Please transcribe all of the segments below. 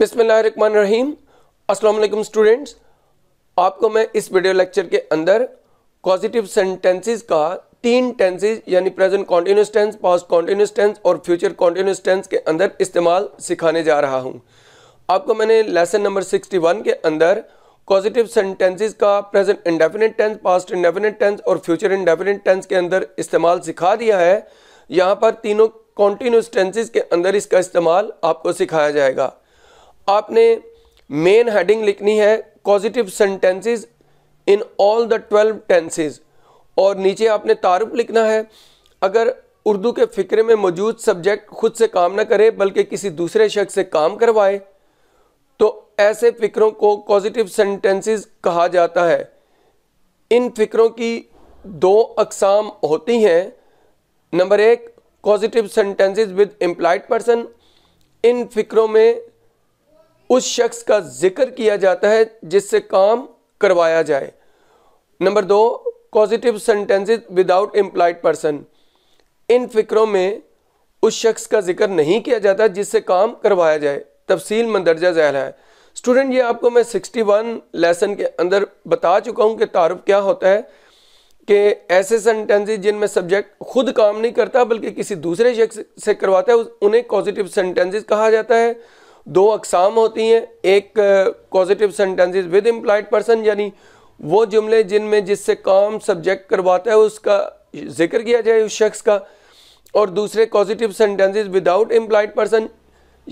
बिसमीम अस्सलाम स्टूडेंट्स आपको मैं इस वीडियो लेक्चर के अंदर पॉजिटिव सेंटेंसेस का तीन टेंसेज यानी present continuous tense past continuous tense और फ्यूचर कॉन्टीन्यूस टेंस के अंदर इस्तेमाल सिखाने जा रहा हूँ आपको मैंने लेसन नंबर 61 के अंदर पॉजिटिव सेंटेंसेज का present indefinite tense past indefinite tense और फ्यूचर इंडेफिनेट टेंस के अंदर इस्तेमाल सिखा दिया है यहाँ पर तीनों कॉन्टीन्यूस टेंसेज के अंदर इसका इस्तेमाल आपको सिखाया जाएगा आपने मेन हेडिंग लिखनी है positive sentences in all the twelve tenses और नीचे आपने तारुफ लिखना है अगर उर्दू के फ़िक्रे में मौजूद सब्जेक्ट खुद से काम ना करे बल्कि किसी दूसरे शख्स से काम करवाए तो ऐसे फ़िक्रों को पॉजिटिव सेंटेंसेस कहा जाता है इन फ़िक्रों की दो अकसाम होती हैं नंबर एक positive sentences with implied person इन फ़िक्रों में उस शख्स का जिक्र किया जाता है जिससे काम करवाया जाए नंबर दो positive sentence without implied person इन फिक्रों में उस शख्स का जिक्र नहीं किया जाता जिससे काम करवाया जाए तफसील मंदरजा जहल है स्टूडेंट ये आपको मैं 61 लेसन के अंदर बता चुका हूँ कि तारफ़ क्या होता है कि ऐसे सेंटेंस जिनमें सब्जेक्ट खुद काम नहीं करता बल्कि किसी दूसरे शख्स से करवाता है उन्हें पॉजिटिव सेंटेंसेस कहा जाता है दो अकसाम होती हैं एक positive sentences with implied person यानी वो जुमले जिनमें जिससे काम सब्जेक्ट करवाता है उसका जिक्र किया जाए उस शख्स का और दूसरे positive sentences without implied person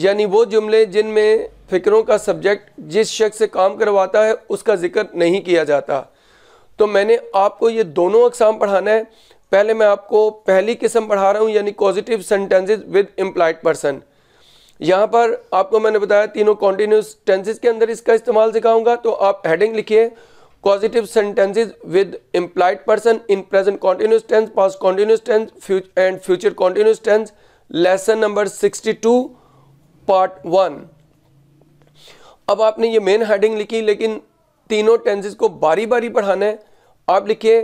यानी वो जुमले जिनमें फ़िक्रों का सब्जेक्ट जिस शख्स से काम करवाता है उसका जिक्र नहीं किया जाता तो मैंने आपको ये दोनों अकसाम पढ़ाना है पहले मैं आपको पहली किस्म पढ़ा रहा हूँ यानी positive sentences with implied person यहाँ पर आपको मैंने बताया तीनों कॉन्टीन्यूस टेंसेज के अंदर इसका इस्तेमाल सिखाऊंगा तो आप हेडिंग लिखिए positive sentences with implied person in present continuous tense past continuous tense and future continuous tense lesson number 62 part one अब आपने ये मेन हेडिंग लिखी लेकिन तीनों टेंसेज को बारी बारी पढ़ाना है आप लिखिए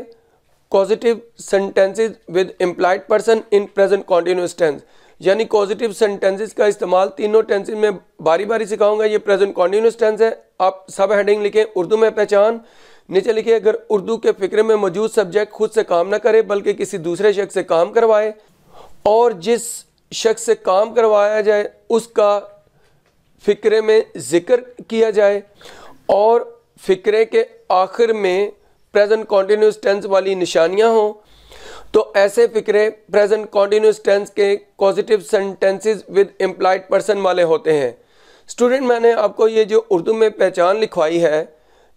positive sentences with implied person in present continuous tense यानी कॉजिटिव सेंटेंसेस का इस्तेमाल तीनों टेंसेज में बारी बारी सिखाऊंगा ये प्रेजेंट कॉन्टीन्यूस टेंस है आप सब हेडिंग लिखें उर्दू में पहचान नीचे लिखिए अगर उर्दू के फिक्र में मौजूद सब्जेक्ट खुद से काम ना करे बल्कि किसी दूसरे शख्स से काम करवाए और जिस शख्स से काम करवाया जाए उसका फ़िक्रे में ज़िक्र किया जाए और फ़िक्रे के आखिर में प्रेजेंट कॉन्टीन्यूस टेंस वाली निशानियाँ हों तो ऐसे फिक्रे प्रेजेंट कॉन्टीन्यूस टेंस के positive sentences with implied person वाले होते हैं स्टूडेंट मैंने आपको ये जो उर्दू में पहचान लिखवाई है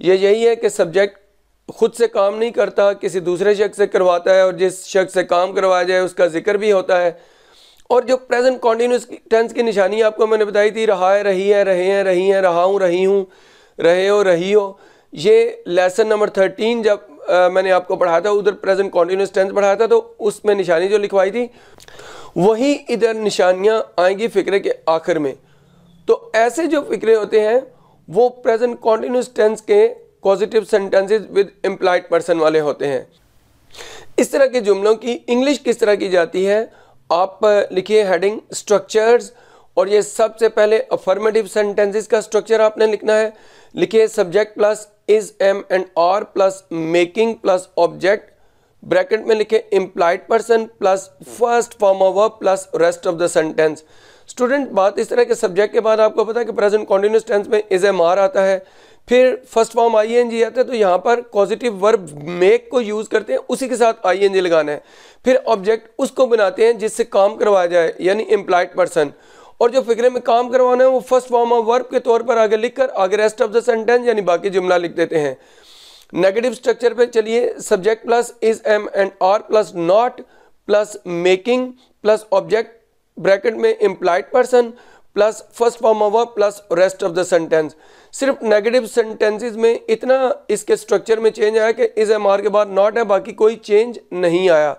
ये यही है कि सब्जेक्ट खुद से काम नहीं करता किसी दूसरे शख्स से करवाता है और जिस शख्स से काम करवाया जाए उसका जिक्र भी होता है और जो प्रेजेंट कॉन्टीन्यूस टेंस की निशानी आपको मैंने बताई थी रहा है रही है रहे हैं रही हैं रहा हूँ रही हूँ रहे हो रही हो ये लेसन नंबर थर्टीन जब आ, मैंने आपको पढ़ाया था उधर प्रेजेंट कॉन्टीन्यूस टेंस पढ़ाया था तो उसमें निशानी जो लिखवाई थी वही इधर निशानियाँ आएंगी फिक्रे के आखिर में तो ऐसे जो फिक्रे होते हैं वो प्रेजेंट कॉन्टीन्यूस टेंस के positive sentences with implied person वाले होते हैं इस तरह के जुमलों की इंग्लिश किस तरह की जाती है आप लिखिए हेडिंग स्ट्रक्चर्स और ये सबसे पहले अफर्मेटिव सेंटेंसेस का स्ट्रक्चर आपने लिखना है लिखिए subject plus is am and are plus making plus object bracket में लिखे implied person plus first form of verb plus rest of the sentence student बात इस तरह के सब्जेक्ट के बाद आपको पता है कि प्रेजेंट कॉन्टिन्यूस टेंस में इज एम आर आता है फिर first form I N G आता है तो यहाँ पर पॉजिटिव वर्ब मेक को यूज़ करते हैं उसी के साथ आई एन जी लगाना है फिर ऑब्जेक्ट उसको बनाते हैं जिससे काम करवाया जाए यानी एम्प्लॉयड पर्सन और जो फिक्रे में काम करवाना है वो फर्स्ट फॉर्म ऑफ वर्ब के तौर पर आगे लिखकर आगे रेस्ट ऑफ द सेंटेंस यानी बाकी जुमला लिख देते हैं नेगेटिव स्ट्रक्चर पे चलिए subject plus is am and are plus not plus making plus object bracket में implied person plus first form of verb plus rest of the sentence सिर्फ नेगेटिव सेंटेंसेस में इतना इसके स्ट्रक्चर में चेंज आया कि इज एम आर के बाद नॉट है बाकी कोई चेंज नहीं आया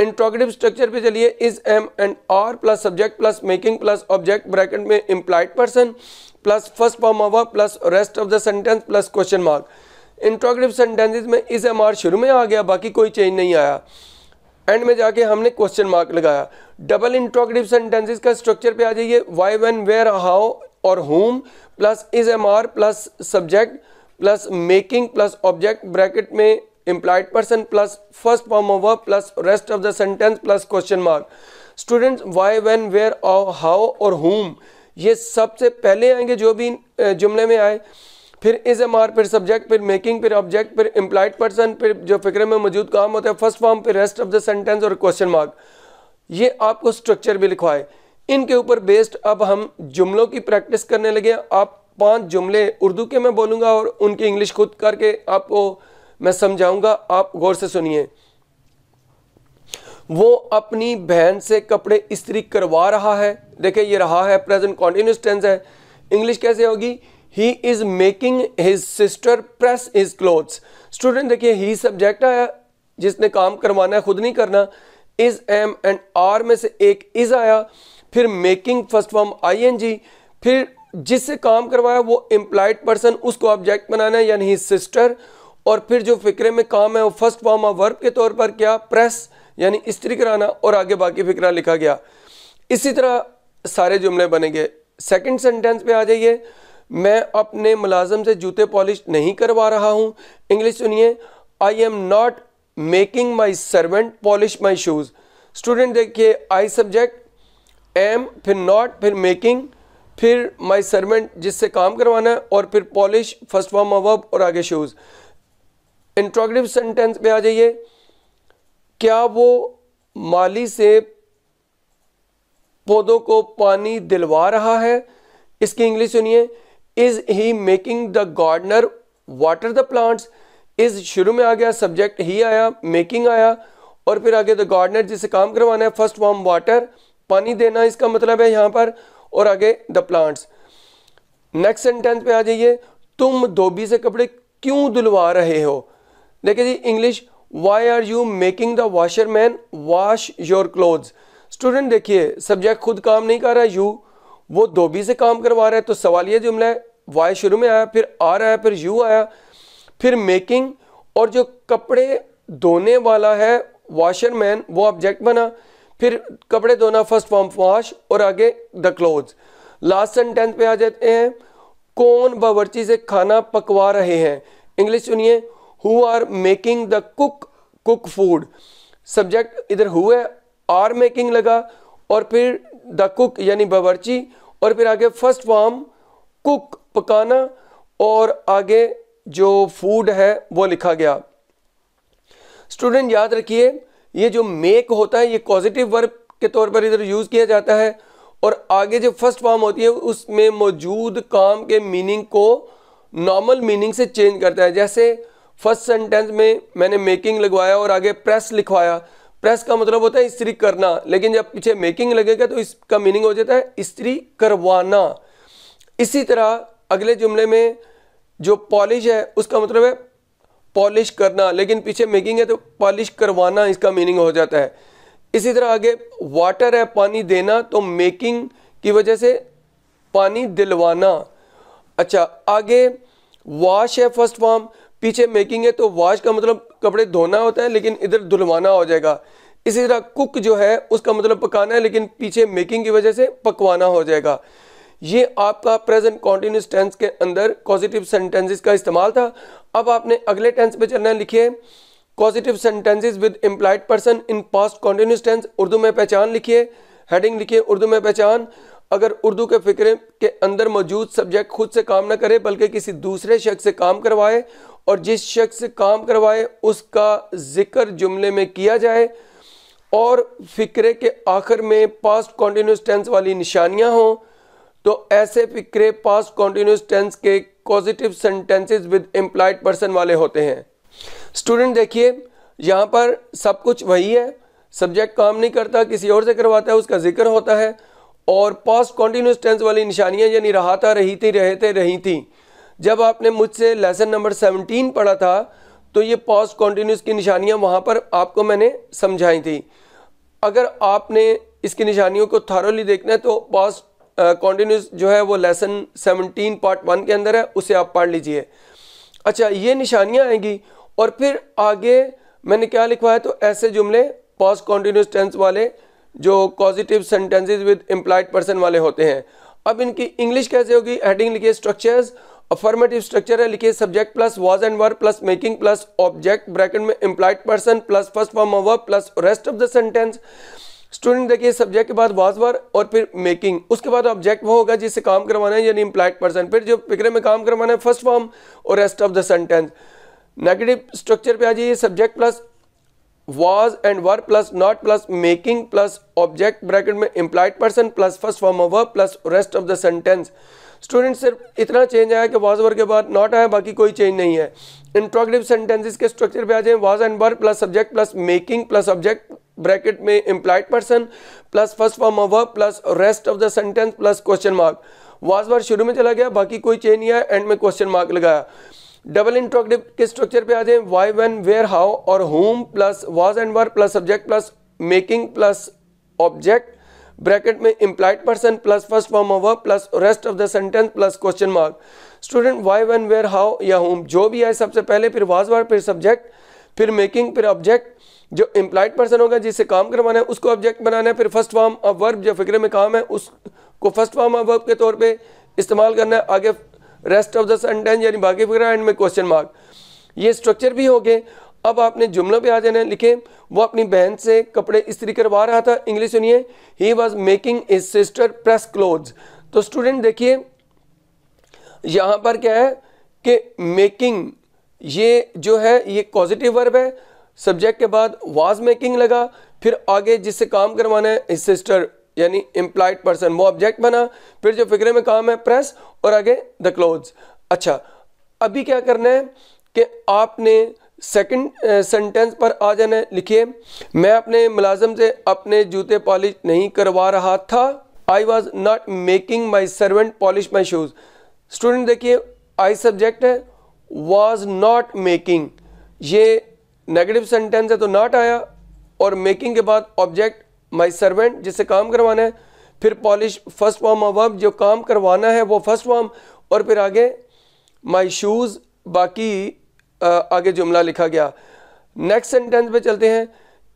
इंट्रोगेटिव स्ट्रक्चर पे चलिए is am and are plus subject plus making plus object bracket में implied person plus first form of plus rest of the sentence plus question mark interrogative sentences में is am are शुरू में आ गया बाकी कोई change नहीं आया end में जाके हमने क्वेश्चन मार्क लगाया डबल इंट्रोगेटिव सेंटेंसेज का स्ट्रक्चर पे आ जाइए वाई वेन वेयर हाउ और whom plus is am are plus subject plus making plus object bracket में implied person plus first form of verb plus rest of the sentence plus question mark students why when where और how और whom ये सबसे पहले आएंगे जो भी जुमले में आए फिर इज एम आर फिर सब्जेक्ट फिर मेकिंग फिर ऑब्जेक्ट फिर इंप्लाइड पर्सन फिर जो फिक्र में मौजूद काम होता है फर्स्ट फॉर्म फिर रेस्ट ऑफ द सेंटेंस और क्वेश्चन मार्क ये आपको स्ट्रक्चर भी लिखवाए इनके ऊपर बेस्ड अब हम जुमलों की प्रैक्टिस करने लगे आप पांच जुमले उर्दू के मैं बोलूँगा और उनकी इंग्लिश खुद करके आपको मैं समझाऊंगा आप गौर से सुनिए वो अपनी बहन से कपड़े इस्त्री करवा रहा है देखिए ये रहा है प्रेजेंट कॉन्टिन्यूस टेंस है इंग्लिश कैसे होगी he is making his sister press his clothes student देखिए ही सब्जेक्ट आया जिसने काम करवाना है खुद नहीं करना इज एम एंड आर में से एक इज आया फिर making first form I N G फिर जिससे काम करवाया वो एम्प्लॉयड पर्सन उसको ऑब्जेक्ट बनाना है यानी सिस्टर और फिर जो फ़िक्रे में काम है वो फर्स्ट फॉर्म ऑफ वर्ब के तौर पर क्या प्रेस यानी स्त्री कराना और आगे बाकी फ़िक्रा लिखा गया इसी तरह सारे जुमले बनेंगे सेकंड सेंटेंस पे आ जाइए मैं अपने मुलाजम से जूते पॉलिश नहीं करवा रहा हूँ इंग्लिश सुनिए I am not making my servant polish my shoes student देखिए आई सब्जेक्ट एम फिर नॉट फिर मेकिंग फिर माई सर्वेंट जिससे काम करवाना है और फिर polish first form of verb और आगे शूज़ इंट्रोगेटिव सेंटेंस में आ जाइए क्या वो माली से पौधों को पानी दिलवा रहा है इसकी इंग्लिश सुनिए is he making the gardener water the plants is शुरू में आ गया सब्जेक्ट ही आया मेकिंग आया और फिर आगे द गार्डनर जिसे काम करवाना है फर्स्ट वार्म वाटर पानी देना इसका मतलब है यहां पर और आगे द प्लांट्स नेक्स्ट सेंटेंस पे आ जाइए तुम धोबी से कपड़े क्यों दुलवा रहे हो देखिए जी English why are you making the washer man wash your cloth student देखिए सब्जेक्ट खुद काम नहीं कर रहा है यू वो धोबी से काम करवा रहा है तो सवाल ये जुमला है वाई शुरू में आया फिर आ रहा है फिर यू आया फिर मेकिंग और जो कपड़े धोने वाला है वॉशरमैन वो ऑब्जेक्ट बना फिर कपड़े धोना फर्स्ट फॉर्म वॉश और आगे द क्लोथ लास्ट सेंटेंस पे आ जाते हैं कौन बावर्ची से खाना पकवा रहे हैं इंग्लिश सुनिए who are making the cook cook food subject इधर हुए आर मेकिंग लगा और फिर द कुक यानी बावर्ची और फिर आगे फर्स्ट फॉर्म कुक पकाना और आगे जो फूड है वो लिखा गया स्टूडेंट याद रखिए ये जो मेक होता है ये पॉजिटिव वर्ब के तौर पर इधर यूज़ किया जाता है और आगे जो फर्स्ट फॉर्म होती है उसमें मौजूद काम के मीनिंग को नॉर्मल मीनिंग से चेंज करता है जैसे फर्स्ट सेंटेंस में मैंने मेकिंग लगवाया और आगे प्रेस लिखवाया प्रेस का मतलब होता है स्त्री करना लेकिन जब पीछे मेकिंग लगेगा तो इसका मीनिंग हो जाता है स्त्री करवाना इसी तरह अगले जुमले में जो पॉलिश है उसका मतलब है पॉलिश करना लेकिन पीछे मेकिंग है तो पॉलिश करवाना इसका मीनिंग हो जाता है इसी तरह आगे वाटर है पानी देना तो मेकिंग की वजह से पानी दिलवाना अच्छा आगे वॉश है फर्स्ट फॉर्म पीछे मेकिंग है तो वॉश का मतलब कपड़े धोना होता है लेकिन इधर धुलवाना हो जाएगा इसी तरह कुक जो है उसका मतलब पकाना है लेकिन पीछे मेकिंग की वजह से पकवाना हो जाएगा ये आपका प्रेजेंट कॉन्टीन्यूस टेंस के अंदर पॉजिटिव सेंटेंसेस का इस्तेमाल था अब आपने अगले टेंस पे चलना लिखिए positive sentences with implied person in past continuous tense Urdu में पहचान लिखिए हेडिंग लिखिए उर्दू में पहचान अगर उर्दू के फिक्रे के अंदर मौजूद सब्जेक्ट खुद से काम ना करे बल्कि किसी दूसरे शख्स से काम करवाए और जिस शख्स से काम करवाए उसका जिक्र जुमले में किया जाए और फ़िक्रे के आखिर में पास्ट कॉन्टीन्यूस टेंस वाली निशानियाँ हों तो ऐसे फ़िक्रे पास्ट कॉन्टीन्यूस टेंस के positive sentences with employed person वाले होते हैं स्टूडेंट देखिए यहाँ पर सब कुछ वही है सब्जेक्ट काम नहीं करता किसी और से करवाता है उसका जिक्र होता है और पास्ट कॉन्टीन्यूस टेंस वाली निशानियाँ यानी रहा था रही थी रहते रही थी जब आपने मुझसे लेसन नंबर सेवनटीन पढ़ा था तो ये पॉज कॉन्टीन्यूस की निशानियाँ वहाँ पर आपको मैंने समझाई थी अगर आपने इसकी निशानियों को थारोली देखना है तो पॉज कॉन्टीन्यूस जो है वो लेसन सेवनटीन पार्ट वन के अंदर है उसे आप पढ़ लीजिए अच्छा ये निशानियाँ आएंगी और फिर आगे मैंने क्या लिखवा है तो ऐसे जुमले पॉज कॉन्टीन्यूस टेंस वाले जो positive sentences with employed person वाले होते हैं अब इनकी इंग्लिश कैसे होगी हेडिंग लिखिए स्ट्रक्चर्स अफर्मेटिव स्ट्रक्चर है लिखिए subject plus was and were plus making plus object bracket में employed person plus first form of verb plus rest of the sentence student देखिए सब्जेक्ट के बाद वाज वर और फिर मेकिंग उसके बाद ऑब्जेक्ट वो होगा जिससे काम करवाना है यानी इम्प्लाइड पर्सन फिर जो फिक्रे में काम करवाना है फर्स्ट फॉर्म और rest of the sentence negative structure पे आ जाइए subject plus was and were plus not plus making plus object bracket में implied person plus first form of verb plus rest of the sentence student सिर्फ इतना change आया कि was वर्ग के बाद नॉट आया बाकी कोई चेंज नहीं है इंट्रोगेटिव सेंटेंसेस के स्ट्रक्चर पे आ जाए was and were plus subject plus making plus object bracket में implied person plus first form of verb plus rest of the sentence plus question mark was were शुरू में चला गया बाकी कोई चेंज नहीं आया एंड में क्वेश्चन मार्क लगाया डबल इंट्रोगेटिव के स्ट्रक्चर पे आ जाए वाई वेन वेयर हाउ और whom plus was and were plus subject plus making plus object bracket में implied person plus first form of verb plus rest of the sentence plus question mark student why when where how या whom जो भी है सबसे पहले फिर वाजवार फिर subject फिर मेकिंग फिर ऑब्जेक्ट जो इम्प्लाइड पर्सन होगा जिससे काम करवाना है उसको ऑब्जेक्ट बनाना है फिर फर्स्ट फॉर्म ऑफ वर्ब जो फिक्र में काम है उसको फर्स्ट फॉर्म ऑफ वर्ब के तौर पर इस्तेमाल करना है आगे रेस्ट ऑफ द सेंटेंस यानी बाकी फिक्र एंड में क्वेश्चन मार्क ये स्ट्रक्चर भी हो गए अब आपने जुमला पे आ जाना है लिखें वो अपनी बहन से कपड़े इस्त्री करवा रहा था इंग्लिश सुनिए he was making his sister press clothes तो स्टूडेंट देखिए यहाँ पर क्या है कि मेकिंग ये जो है ये पॉजिटिव वर्ब है सब्जेक्ट के बाद वाज मेकिंग लगा फिर आगे जिससे काम करवाना है इस सिस्टर यानी एम्प्लॉयड पर्सन वो ऑब्जेक्ट बना फिर जो फिक्रे में काम है प्रेस और आगे द क्लोज अच्छा अभी क्या करना है कि आपने सेकंड सेंटेंस uh, पर आ जाना लिखिए मैं अपने मुलाजम से अपने जूते पॉलिश नहीं करवा रहा था I was not making my servant polish my shoes student देखिए आई सब्जेक्ट है वॉज नॉट मेकिंग ये नेगेटिव सेंटेंस है तो नॉट आया और मेकिंग के बाद ऑब्जेक्ट माई सर्वेंट जिसे काम करवाना है फिर polish first form of verb जो काम करवाना है वो फर्स्ट फॉर्म और फिर आगे माई शूज़ बाकी आगे जुमला लिखा गया नेक्स्ट सेंटेंस पे चलते हैं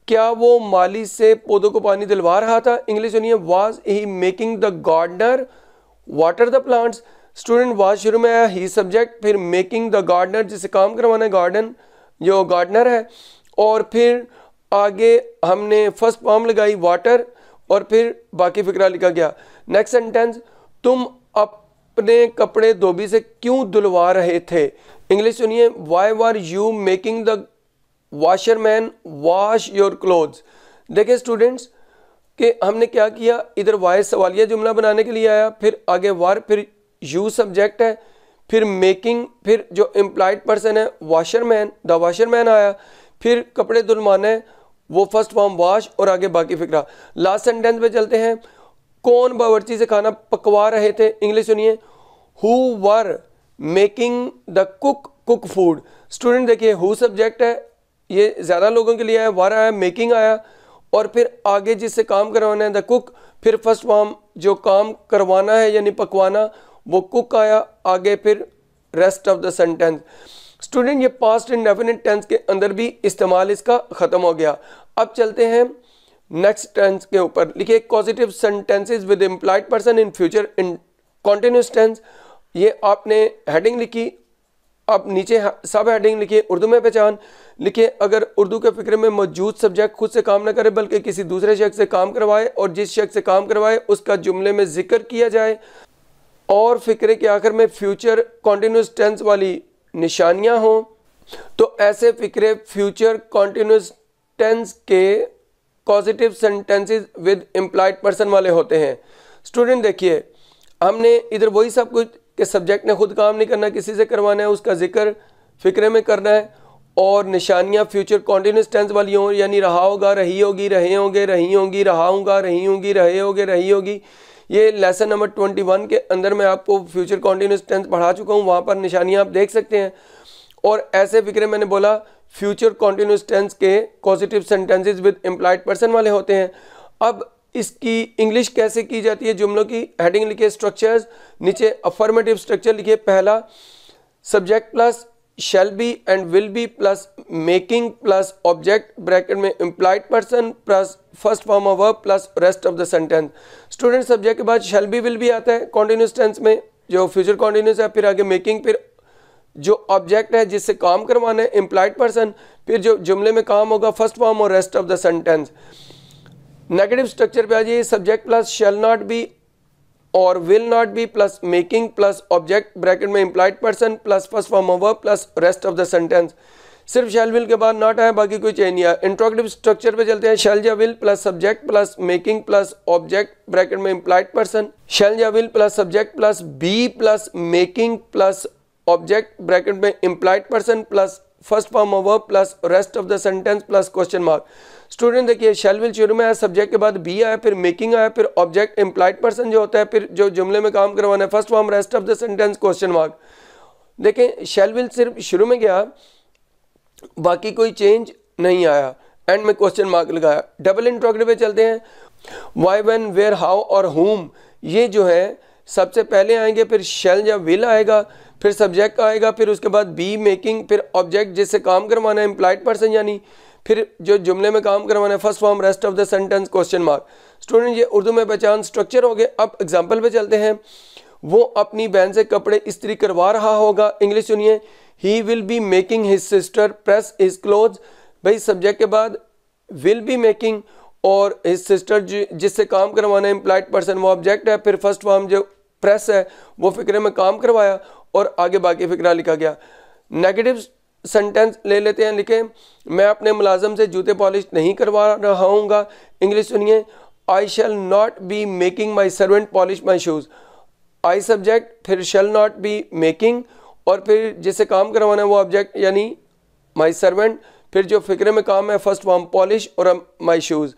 क्या वो माली से पौधों को पानी दिलवा रहा था इंग्लिश सुनिए was he making the gardener water the plants student was शुरू में आया ही सब्जेक्ट फिर मेकिंग द गार्डनर जिसे काम करवाना है गार्डन जो गार्डनर है और फिर आगे हमने फर्स्ट फॉर्म लगाई वाटर और फिर बाकी फिक्रा लिखा गया नेक्स्ट सेंटेंस तुम अपने कपड़े धोबी से क्यों धुलवा रहे थे इंग्लिश सुनिए why were you making the washerman wash your clothes देखिए स्टूडेंट्स कि हमने क्या किया इधर वाई सवालिया जुमला बनाने के लिए आया फिर आगे वार फिर यू सब्जेक्ट है फिर मेकिंग फिर जो एम्प्लॉयड पर्सन है वाशरमैन द वाशरमैन आया फिर कपड़े धुलवाने वो फर्स्ट फॉर्म वाश और आगे बाकी फिक्रा लास्ट सेंटेंस पे चलते हैं कौन बावर्ची से खाना पकवा रहे थे इंग्लिश सुनिए who were making the cook cook food student देखिए हु सब्जेक्ट है ये ज़्यादा लोगों के लिए आया वार आया मेकिंग आया और फिर आगे जिससे काम करवाना है द कुक फिर फर्स्ट फॉर्म जो काम करवाना है यानी पकवाना वो कुक आया आगे फिर rest of the sentence student ये पास्ट इन डेफिनेट टेंस के अंदर भी इस्तेमाल इसका ख़त्म हो गया अब चलते हैं नेक्स्ट टेंस के ऊपर लिखिए positive sentences with employed person in future in continuous tense ये आपने हेडिंग लिखी आप नीचे हाँ, सब हेडिंग लिखिए उर्दू में पहचान लिखिए अगर उर्दू के फिक्र में मौजूद सब्जेक्ट खुद से काम ना करे बल्कि किसी दूसरे शख्स से काम करवाए और जिस शख्स से काम करवाए उसका जुमले में जिक्र किया जाए और फिक्रे के आखिर में फ्यूचर कॉन्टीन्यूस टेंस वाली निशानियाँ हों तो ऐसे फिक्रे फ्यूचर कॉन्टीन्यूस टेंस के positive sentences with employed person वाले होते हैं स्टूडेंट देखिए हमने इधर वही सब कुछ कि सब्जेक्ट ने खुद काम नहीं करना किसी से करवाना है उसका जिक्र फ़िक्रे में करना है और निशानियाँ फ्यूचर कॉन्टीन्यूस टेंस वाली हों यानी रहा होगा रही होगी रहे होंगे रही होंगी रहा होगा रही होंगी रहे होगे रही होगी ये लेसन नंबर ट्वेंटी वन के अंदर मैं आपको फ्यूचर कॉन्टीन्यूस टेंस पढ़ा चुका हूँ वहाँ पर निशानियाँ आप देख सकते हैं और ऐसे फिक्रे मैंने बोला फ्यूचर कॉन्टीन्यूस टेंस के positive sentences with employed person वाले होते हैं अब इसकी इंग्लिश कैसे की जाती है जुमलों की हेडिंग लिखिए स्ट्रक्चर्स नीचे अफर्मेटिव स्ट्रक्चर लिखिए पहला subject plus shall be and will be plus making plus object bracket में implied person plus first form of verb plus rest of the sentence student subject के बाद शेल बी विल भी आता है continuous tense में जो future continuous है फिर आगे मेकिंग फिर जो ऑब्जेक्ट है जिससे काम करवाना है इम्प्लाइड पर्सन फिर जो जुमले में काम होगा फर्स्ट फॉर्म और rest of the sentence negative structure पे आ जाइए subject plus shall not be और will not be plus making plus object bracket में implied person plus first form verb plus rest of the sentence सिर्फ shall will के बाद not आया बाकी कोई चेंज नहीं आया इंट्रोगेटिव स्ट्रक्चर पे चलते हैं शेल या will plus subject plus making plus object bracket में इंप्लाइड पर्सन शेल या will plus subject plus be plus making plus object bracket में implied person plus first form verb plus rest of the sentence plus question mark student देखिए shall will शुरू में आया subject के बाद B आया फिर मेकिंग आया फिर ऑब्जेक्ट एम्प्लाइड पर्सन जो होता है फिर जो जुमले में काम करवाना है first form rest of the sentence question mark देखें शेल विल सिर्फ शुरू में गया बाकी कोई चेंज नहीं आया एंड में क्वेश्चन मार्क लगाया डबल इंट्रोगेटिव पे चलते हैं वाई वन वेयर हाउ और होम ये जो है सबसे पहले आएंगे फिर शेल या विल आएगा फिर सब्जेक्ट आएगा फिर उसके बाद बी मेकिंग फिर ऑब्जेक्ट जिससे काम करवाना है एम्प्लॉयड पर्सन यानी फिर जो जुमले में काम करवाना है first form rest of the sentence question mark student ये उर्दू में पहचान स्ट्रक्चर हो गए अब एग्जाम्पल पे चलते हैं वो अपनी बहन से कपड़े इस्त्री करवा रहा होगा इंग्लिश सुनिए he will be making his sister press his clothes भाई सब्जेक्ट के बाद विल बी मेकिंग और हिज सिस्टर जिससे काम करवाना है एम्प्लॉयड पर्सन वो ऑब्जेक्ट है फिर फर्स्ट फॉर्म जो प्रेस है वो फिक्रे में काम करवाया और आगे बाकी फिक्रा लिखा गया नेगेटिव सेंटेंस ले लेते हैं लिखें मैं अपने मुलाजम से जूते पॉलिश नहीं करवा रहा हूँ इंग्लिश सुनिए I shall not be making my servant polish my shoes I subject फिर शेल नॉट बी मेकिंग और फिर जिसे काम करवाना है वो ऑब्जेक्ट यानी माई सर्वेंट फिर जो फिक्र में काम है फर्स्ट फॉर्म पॉलिश और माई शूज़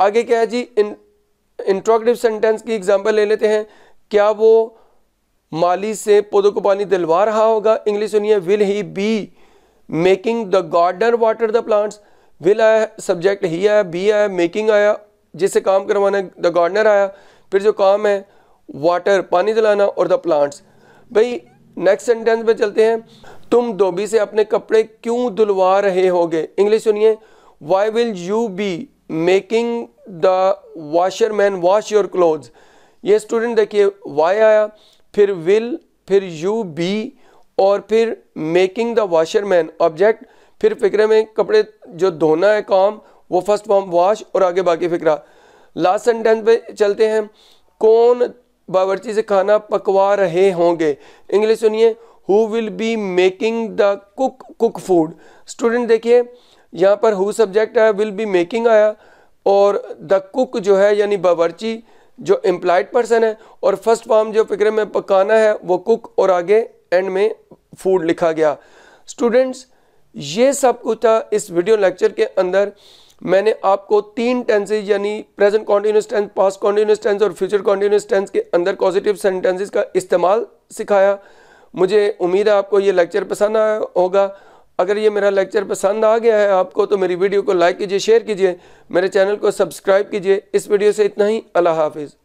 आगे क्या है जी इंट्रोक्टिव सेंटेंस की एग्जाम्पल ले लेते हैं क्या वो माली से पौधों को पानी दिलवा रहा होगा इंग्लिश सुनिए will he be making the gardener water the plants will आया सब्जेक्ट ही आया बी आया मेकिंग आया जिससे काम करवाना द गार्डनर आया फिर जो काम है वाटर पानी दिलाना और द प्लांट्स भाई नेक्स्ट सेंटेंस पे चलते हैं तुम धोबी से अपने कपड़े क्यों धुलवा रहे होगे इंग्लिश सुनिए why will you be making the washer man wash your clothes ये स्टूडेंट देखिए वाई आया फिर विल फिर यू बी और फिर मेकिंग द वॉशरमैन ऑब्जेक्ट फिर फिक्रे में कपड़े जो धोना है काम वो फर्स्ट फॉर्म वॉश और आगे बाकी फिक्रा लास्ट सेंटेंस पे चलते हैं कौन बावर्ची से खाना पकवा रहे होंगे इंग्लिश सुनिए who will be making the cook cook food student देखिए यहाँ पर हु सब्जेक्ट आया विल बी मेकिंग आया और द कुक जो है यानी बावर्ची जो एम्प्लॉयड पर्सन है और फर्स्ट फॉर्म जो फिक्र में पकाना है वो कुक और आगे एंड में फूड लिखा गया स्टूडेंट्स ये सब कुछ था इस वीडियो लेक्चर के अंदर मैंने आपको तीन टेंसेज यानी present continuous tense past continuous tense और फ्यूचर कॉन्टीन्यूस टेंस के अंदर पॉजिटिव सेंटेंसेज का इस्तेमाल सिखाया मुझे उम्मीद है आपको ये लेक्चर पसंद आया होगा अगर ये मेरा लेक्चर पसंद आ गया है आपको तो मेरी वीडियो को लाइक कीजिए शेयर कीजिए मेरे चैनल को सब्सक्राइब कीजिए इस वीडियो से इतना ही अल्लाह हाफिज़